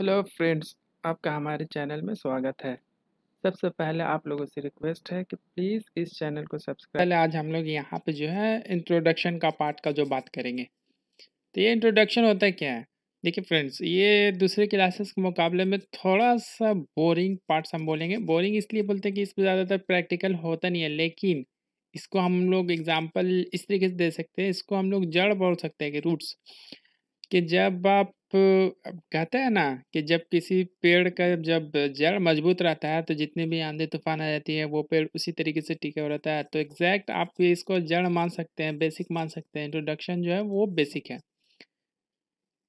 hello friends आपका हमारे channel में स्वागत है सबसे पहले आप लोगों से रिक्वेस्ट है कि प्लीज़ इस चैनल को सब्सक्राइब पहले आज हम लोग यहाँ पे जो है इंट्रोडक्शन का पार्ट का जो बात करेंगे तो ये इंट्रोडक्शन होता है क्या है देखिए फ्रेंड्स ये दूसरे क्लासेस के मुकाबले में थोड़ा सा बोरिंग पार्ट्स हम बोलेंगे बोरिंग इसलिए बोलते हैं कि इसमें ज़्यादातर प्रैक्टिकल होता नहीं है लेकिन इसको हम लोग एग्जाम्पल इस तरीके से दे सकते हैं इसको हम लोग जड़ बोल सकते हैं कि रूट्स कि जब आप कहते हैं ना कि जब किसी पेड़ का जब जड़ मजबूत रहता है तो जितने भी आंधी तूफान आ जाती है वो पेड़ उसी तरीके से टिके हुआ रहता है तो एग्जैक्ट आप इसको जड़ मान सकते हैं बेसिक मान सकते हैं इंट्रोडक्शन जो है वो बेसिक है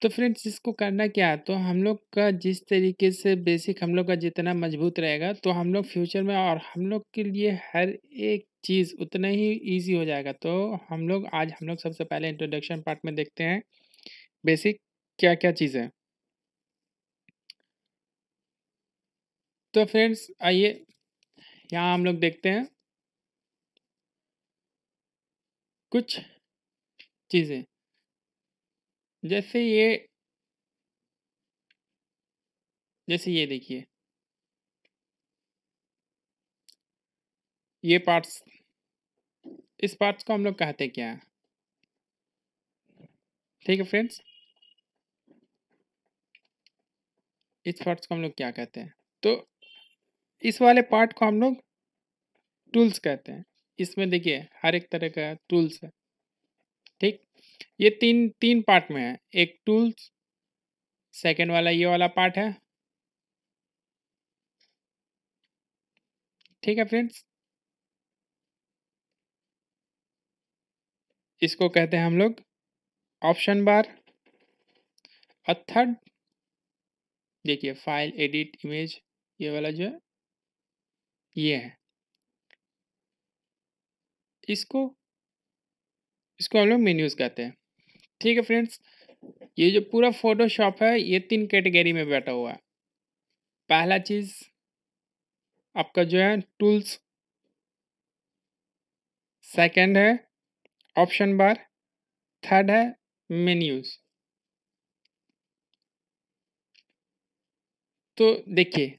तो फ्रेंड्स इसको करना क्या है तो हम लोग का जिस तरीके से बेसिक हम लोग का जितना मजबूत रहेगा तो हम लोग फ्यूचर में और हम लोग के लिए हर एक चीज़ उतना ही ईजी हो जाएगा तो हम लोग आज हम लोग सबसे पहले इंट्रोडक्शन पार्ट में देखते हैं बेसिक क्या क्या चीज है तो फ्रेंड्स आइए यहाँ हम लोग देखते हैं कुछ चीज़ें जैसे ये जैसे ये देखिए ये पार्ट्स इस पार्ट्स को हम लोग कहते क्या है ठीक है फ्रेंड्स इस पार्ट को हम लोग क्या कहते हैं तो इस वाले पार्ट को हम लोग टूल्स कहते हैं इसमें देखिए हर एक तरह का टूल्स है ठीक ये तीन तीन पार्ट में है एक टूल्स सेकेंड वाला ये वाला पार्ट है ठीक है फ्रेंड्स इसको कहते हैं हम लोग ऑप्शन बार और थर्ड देखिए फाइल एडिट इमेज ये वाला जो है ये है इसको इसको हम लोग मेन्यूज़ कहते हैं ठीक है फ्रेंड्स ये जो पूरा फोटोशॉप है ये तीन कैटेगरी में बैठा हुआ है पहला चीज़ आपका जो है टूल्स सेकंड है ऑप्शन बार थर्ड है मेन्यूज़ तो देखिए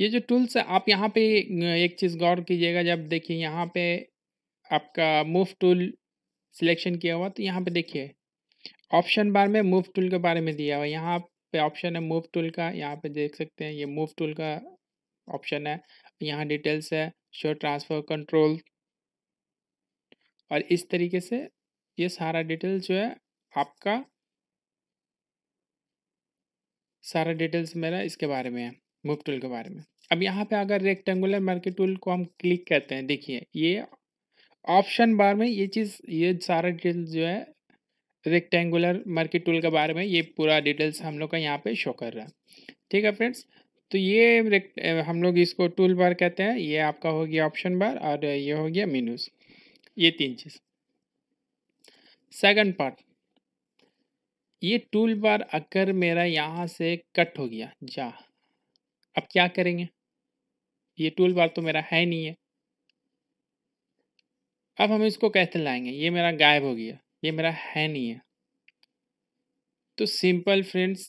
ये जो टूल्स है आप यहाँ पे एक चीज़ गौर कीजिएगा जब देखिए यहाँ पे आपका मूव टूल सिलेक्शन किया हुआ तो यहाँ पे देखिए ऑप्शन बार में मूव टूल के बारे में दिया हुआ यहाँ पे ऑप्शन है मूव टूल का यहाँ पे देख सकते हैं ये मूव टूल का ऑप्शन है यहाँ डिटेल्स है शो ट्रांसफ़र कंट्रोल और इस तरीके से ये सारा डिटेल्स जो है आपका सारा डिटेल्स मेरा इसके बारे में है मूव टूल के बारे में अब यहाँ पे अगर रेक्टेंगुलर मार्केट टूल को हम क्लिक करते हैं देखिए ये ऑप्शन बार में ये चीज़ ये सारा डिटेल्स जो है रेक्टेंगुलर मार्केट टूल के बारे में ये पूरा डिटेल्स हम लोग का यहाँ पे शो कर रहा है ठीक है फ्रेंड्स तो ये हम लोग इसको टूल बार कहते हैं ये आपका हो गया ऑप्शन बार और ये हो गया मीनूस ये तीन चीज़ सेकेंड पार्ट ये टूल बार अगर मेरा यहाँ से कट हो गया जा अब क्या करेंगे ये टूल बार तो मेरा है नहीं है अब हम इसको कैसे लाएंगे ये मेरा गायब हो गया ये मेरा है नहीं है तो सिंपल फ्रेंड्स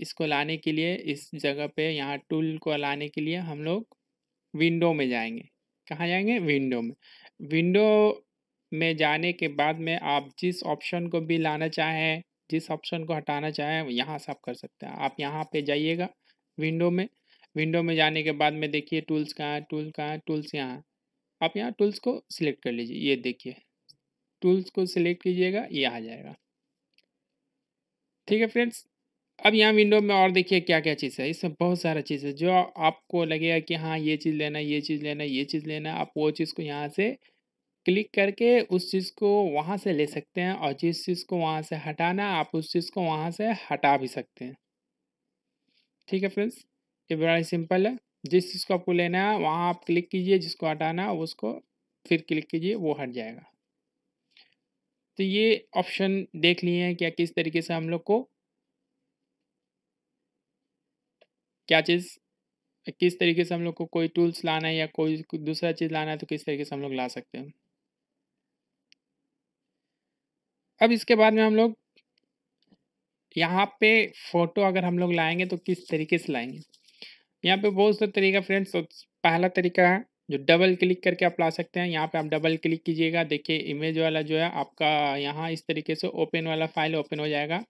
इसको लाने के लिए इस जगह पे यहाँ टूल को लाने के लिए हम लोग विंडो में जाएंगे कहाँ जाएंगे विंडो में विंडो में जाने के बाद में आप जिस ऑप्शन को भी लाना चाहें जिस ऑप्शन को हटाना चाहें यहाँ से आप कर सकते हैं आप यहाँ पे जाइएगा विंडो में विंडो में जाने के बाद में देखिए टूल्स कहाँ है टूल कहाँ है टूल्स यहाँ आप यहाँ टूल्स को सिलेक्ट कर लीजिए ये देखिए टूल्स को सिलेक्ट कीजिएगा ये आ जाएगा ठीक है फ्रेंड्स अब यहाँ विंडो में और देखिए क्या क्या चीज़ है इसमें बहुत सारा चीज़ है जो आपको लगेगा कि हाँ ये चीज़ लेना ये चीज़ लेना ये चीज़ लेना आप वो चीज़ को यहाँ से क्लिक करके उस चीज़ को वहाँ से ले सकते हैं और जिस चीज़ को वहाँ से हटाना आप उस चीज़ को वहाँ से हटा भी सकते हैं ठीक है फ्रेंड्स ये बड़ा ही सिंपल है जिस चीज़ को आपको लेना है वहाँ आप क्लिक कीजिए जिसको हटाना है उसको फिर क्लिक कीजिए वो हट जाएगा तो ये ऑप्शन देख लिए हैं क्या किस तरीके से हम लोग को क्या चीज़ किस तरीके से हम लोग को कोई टूल्स लाना है या कोई दूसरा चीज़ लाना है तो किस तरीके से हम लोग ला सकते हैं अब इसके बाद में हम लोग यहाँ पे फोटो अगर हम लोग लाएंगे तो किस तरीके से लाएंगे यहाँ पे बहुत सा तरीका फ्रेंड्स तो पहला तरीका है जो डबल क्लिक करके आप ला सकते हैं यहाँ पे आप डबल क्लिक कीजिएगा देखिए इमेज वाला जो है आपका यहाँ इस तरीके से ओपन वाला फाइल ओपन हो जाएगा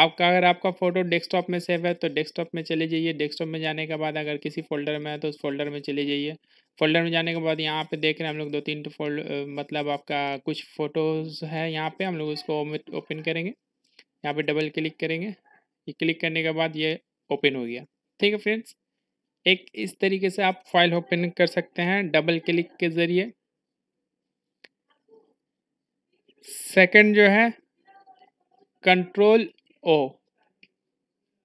आपका अगर आपका फ़ोटो डेस्कटॉप में सेव है तो डेस्कटॉप में चले जाइए डेस्कटॉप में जाने के बाद अगर किसी फोल्डर में है तो उस फोल्डर में चले जाइए फोल्डर में जाने के बाद यहाँ पे देख रहे हैं हम लोग दो तीन तो फोल्ड मतलब आपका कुछ फ़ोटोज़ है यहाँ पे हम लोग उसको ओपन करेंगे यहाँ पे डबल क्लिक करेंगे ये क्लिक करने के बाद ये ओपन हो गया ठीक है फ्रेंड्स एक इस तरीके से आप फाइल ओपन कर सकते हैं डबल क्लिक के ज़रिए सेकेंड जो है कंट्रोल ओ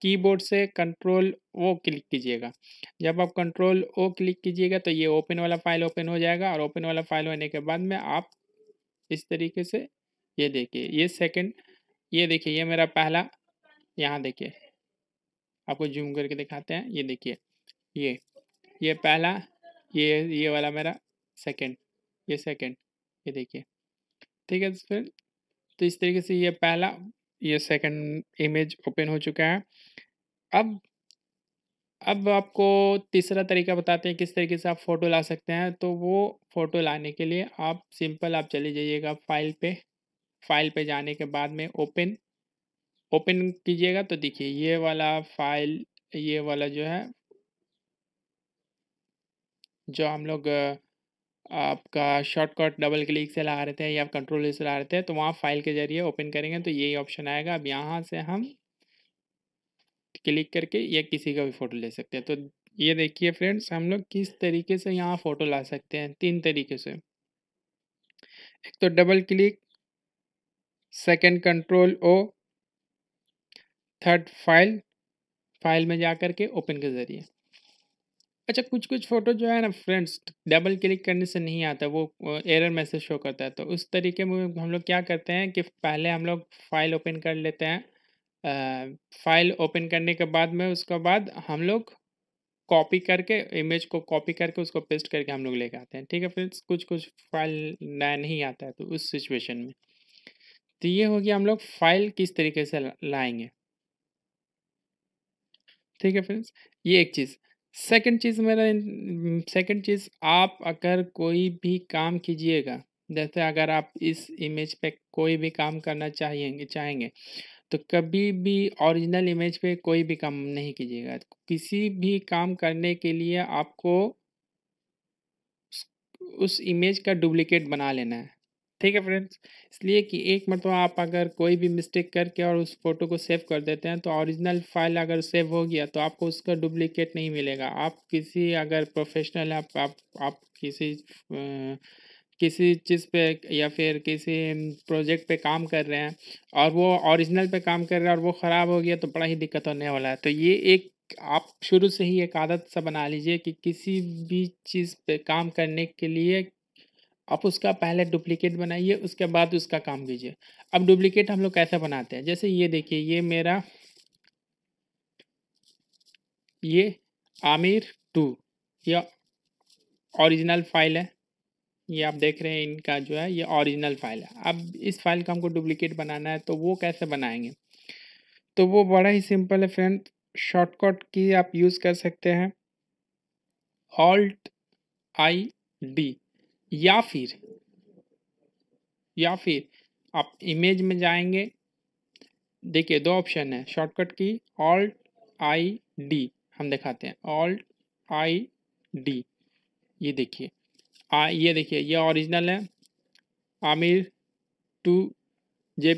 कीबोर्ड से कंट्रोल ओ क्लिक कीजिएगा जब आप कंट्रोल ओ क्लिक कीजिएगा तो ये ओपन वाला फाइल ओपन हो जाएगा और ओपन वाला फाइल होने के बाद में आप इस तरीके से ये देखिए ये सेकंड ये देखिए ये मेरा पहला यहाँ देखिए आपको जूम करके दिखाते हैं ये देखिए ये ये पहला ये ये वाला मेरा सेकंड ये सेकंड ये देखिए ठीक है तो फिर तो इस तरीके से ये पहला ये सेकंड इमेज ओपन हो चुका है अब अब आपको तीसरा तरीका बताते हैं किस तरीके से आप फ़ोटो ला सकते हैं तो वो फ़ोटो लाने के लिए आप सिंपल आप चले जाइएगा फाइल पे फाइल पे जाने के बाद में ओपन ओपन कीजिएगा तो देखिए ये वाला फाइल ये वाला जो है जो हम लोग आपका शॉर्टकट डबल क्लिक से ला रहे थे या कंट्रोल e से ला रहे थे तो वहाँ फाइल के जरिए ओपन करेंगे तो यही ऑप्शन आएगा अब यहाँ से हम क्लिक करके या किसी का भी फ़ोटो ले सकते हैं तो ये देखिए फ्रेंड्स हम लोग किस तरीके से यहाँ फ़ोटो ला सकते हैं तीन तरीके से एक तो double click second control O third file file में जा कर के ओपन के ज़रिए अच्छा कुछ कुछ फ़ोटो जो है ना फ्रेंड्स डबल क्लिक करने से नहीं आता वो एरर मैसेज शो करता है तो उस तरीके में हम लोग क्या करते हैं कि पहले हम लोग फाइल ओपन कर लेते हैं फाइल ओपन करने के बाद में उसके बाद हम लोग कॉपी करके इमेज को कॉपी करके उसको पेस्ट करके हम लोग लेके आते हैं ठीक है फ्रेंड्स कुछ कुछ फाइल नया नहीं आता है तो उस सिचुएशन में तो ये हो गया हम लोग फाइल किस तरीके से लाएंगे ठीक है फ्रेंड्स ये एक चीज़ सेकंड चीज़ मेरा सेकंड चीज़ आप अगर कोई भी काम कीजिएगा जैसे अगर आप इस इमेज पे कोई भी काम करना चाहेंगे चाहेंगे तो कभी भी ओरिजिनल इमेज पे कोई भी काम नहीं कीजिएगा किसी भी काम करने के लिए आपको उस इमेज का डुप्लीकेट बना लेना है ठीक है फ्रेंड्स इसलिए कि एक मरतबा आप अगर कोई भी मिस्टेक करके और उस फोटो को सेव कर देते हैं तो ओरिजिनल फाइल अगर सेव हो गया तो आपको उसका डुप्लीकेट नहीं मिलेगा आप किसी अगर प्रोफेशनल आप आप, आप किसी आ, किसी चीज़ पे या फिर किसी प्रोजेक्ट पे काम कर रहे हैं और वो ओरिजिनल पे काम कर रहे हैं और वो ख़राब हो गया तो बड़ा ही दिक्कत होने वाला है तो ये एक आप शुरू से ही एक आदत सा बना लीजिए कि किसी भी चीज़ पे काम करने के लिए आप उसका पहले डुप्लीकेट बनाइए उसके बाद उसका काम कीजिए अब डुप्लीकेट हम लोग कैसे बनाते हैं जैसे ये देखिए ये मेरा ये आमिर टू यह ओरिजिनल फाइल है ये आप देख रहे हैं इनका जो है ये ओरिजिनल फाइल है अब इस फाइल का हमको डुप्लीकेट बनाना है तो वो कैसे बनाएंगे तो वो बड़ा ही सिंपल है फ्रेंड शॉर्टकट की आप यूज़ कर सकते हैं ऑल्ट आई डी या फिर या फिर आप इमेज में जाएंगे देखिए दो ऑप्शन है शॉर्टकट की ऑल्ट आई डी हम दिखाते हैं ऑल्ट आई डी ये देखिए आ ये देखिए ये ओरिजिनल है आमिर टू जे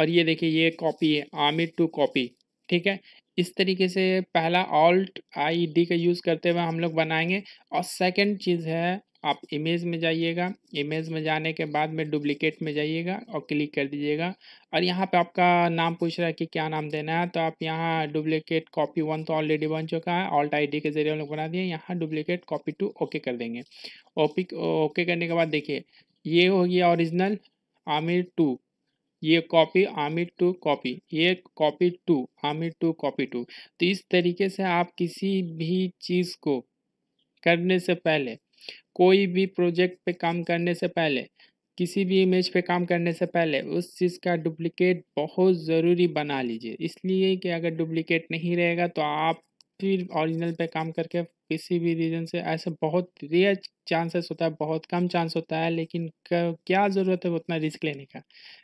और ये देखिए ये कॉपी है आमिर टू कॉपी ठीक है इस तरीके से पहला ऑल्ट आई डी का यूज़ करते हुए हम लोग बनाएंगे और सेकंड चीज़ है आप इमेज में जाइएगा इमेज में जाने के बाद में डुप्लीकेट में जाइएगा और क्लिक कर दीजिएगा और यहाँ पे आपका नाम पूछ रहा है कि क्या नाम देना है तो आप यहाँ डुप्लिकेट कॉपी वन तो ऑलरेडी बन चुका है ऑल्ट आईडी के जरिए हम लोग बना दिए यहाँ डुप्लिकेट कॉपी टू ओके कर देंगे ओपी ओके करने के बाद देखिए ये हो गया ओरिजिनल आमिर टू ये कॉपी आमिर टू कॉपी ये copy two Aamir two copy two तो इस तरीके से आप किसी भी चीज़ को करने से पहले कोई भी प्रोजेक्ट पे काम करने से पहले किसी भी इमेज पे काम करने से पहले उस चीज़ का डुप्लिकेट बहुत ज़रूरी बना लीजिए इसलिए कि अगर डुप्लीकेट नहीं रहेगा तो आप फिर ओरिजिनल पे काम करके किसी भी रीज़न से ऐसे बहुत रेयर चांसेस होता है बहुत कम चांस होता है लेकिन क्या ज़रूरत है उतना रिस्क लेने का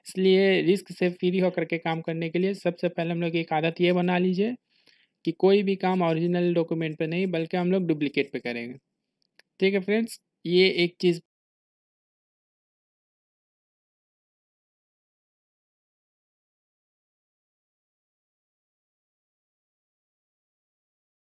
इसलिए रिस्क से फ्री होकर के काम करने के लिए सबसे पहले हम लोग एक आदत ये बना लीजिए कि कोई भी काम ओरिजिनल डॉक्यूमेंट पे नहीं बल्कि हम लोग डुप्लिकेट पे करेंगे ठीक है फ्रेंड्स ये एक चीज़